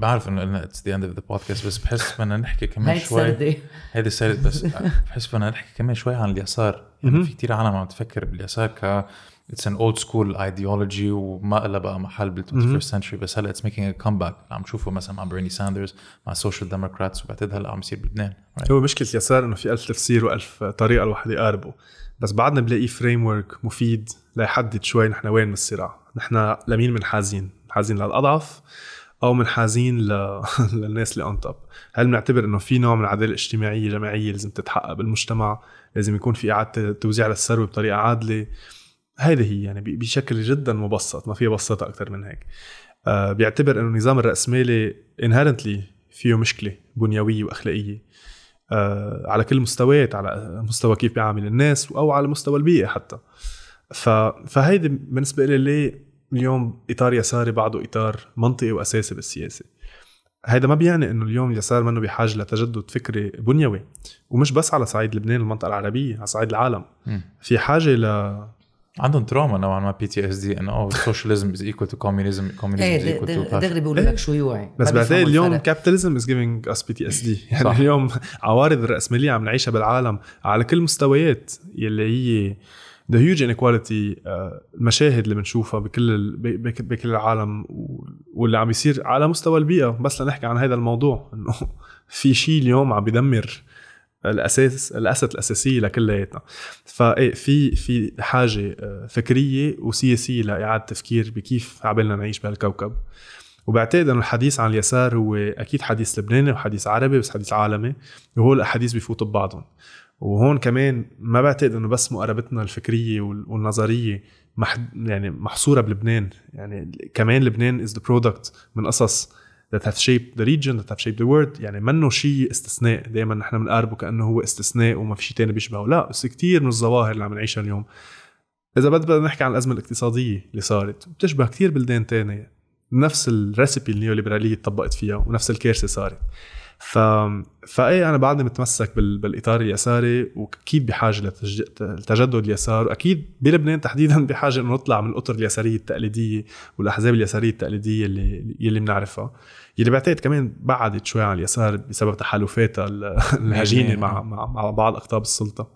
بعرف انه قلنا اتس ذا اند اوف ذا بودكاست بس بحس بدنا نحكي كمان شوي هيدي سرد إيه. بس بحس بدنا نحكي كمان شوي عن اليسار يعني في كثير عالم عم تفكر باليسار ك اتس ان اولد سكول ايديولوجي وما لها بقى محل بال 21 st century بس هلا اتس ميكينج ا كمباك عم تشوفه مثلا مع بيرني ساندرز مع السوشيال ديموكراتس وبعتقد هلا عم يصير بلبنان right. هو مشكله اليسار انه في ألف تفسير وألف طريقه الواحد يقاربه بس بعدنا بلاقي فريم ورك مفيد ليحدد شوي نحن وين بالصراع نحن لمين منحازين حازين للأضعف او منحازين ل... للناس اللي اون توب هل بنعتبر انه في نوع من العداله الاجتماعيه جماعيه لازم تتحقق بالمجتمع لازم يكون في اعاده توزيع للثروه بطريقه عادله هيدي هي يعني بشكل جدا مبسط ما في بسطها اكثر من هيك آه بيعتبر انه النظام الراسمالي انهرنتلي فيه مشكله بنيويه واخلاقيه آه على كل المستويات على مستوى كيف بيعامل الناس او على مستوى البيئه حتى ف... فهيدي بالنسبه لي ليه اليوم اطار يساري بعده اطار منطقي واساسي بالسياسه هيدا ما بيعني انه اليوم اليسار منه بحاجه لتجدد فكري بنيوي ومش بس على صعيد لبنان المنطقه العربيه على صعيد العالم م. في حاجه ل عندهم تروما نوعا ما بي تي اس دي انه اوه سوشيالزم از ايكوال تو كوميونيزم كوميونيزم از ايكوال تو دغري بيقولوا لك إيه. شو يوعي بس بعتقد اليوم كابيتاليزم از جيفينج اس بي تي اس دي يعني اليوم عوارض الراسماليه عم نعيشها بالعالم على كل مستويات يلي هي ذا هيوج انيكواليتي المشاهد اللي بنشوفها بكل ال... بكل العالم واللي عم يصير على مستوى البيئه بس لنحكي عن هذا الموضوع انه في شيء اليوم عم بيدمر الاساس الاسد الاساسيه لكلياتنا فايه في في حاجه آه، فكريه وسياسيه لاعاده تفكير بكيف عبالنا نعيش بهالكوكب وبعتقد انه الحديث عن اليسار هو اكيد حديث لبناني وحديث عربي بس حديث عالمي وهول الاحاديث بيفوتوا ببعضهم وهون كمان ما بعتقد انه بس مقاربتنا الفكريه والنظريه محد يعني محصوره بلبنان يعني كمان لبنان از ذا برودكت من قصص that have shaped the region that have shaped the world يعني منه شيء استثناء دائما نحن بنقاربه كانه هو استثناء وما في شيء ثاني بيشبهه لا بس كثير من الظواهر اللي عم نعيشها اليوم اذا بدنا نحكي عن الازمه الاقتصاديه اللي صارت بتشبه كثير بلدان ثانيه نفس الريسبي النيوليبراليه طبقت فيها ونفس الكارثه صارت ف فاي انا بعدني متمسك بال... بالاطار اليساري واكيد بحاجه لتج... لتجدد اليسار واكيد بلبنان تحديدا بحاجه انه نطلع من الاطر اليساريه التقليديه والاحزاب اليساريه التقليديه اللي اللي بنعرفها يلي بعتقد كمان بعدت شوي عن اليسار بسبب تحالفاتها الهجينه مع مع بعض اقطاب السلطه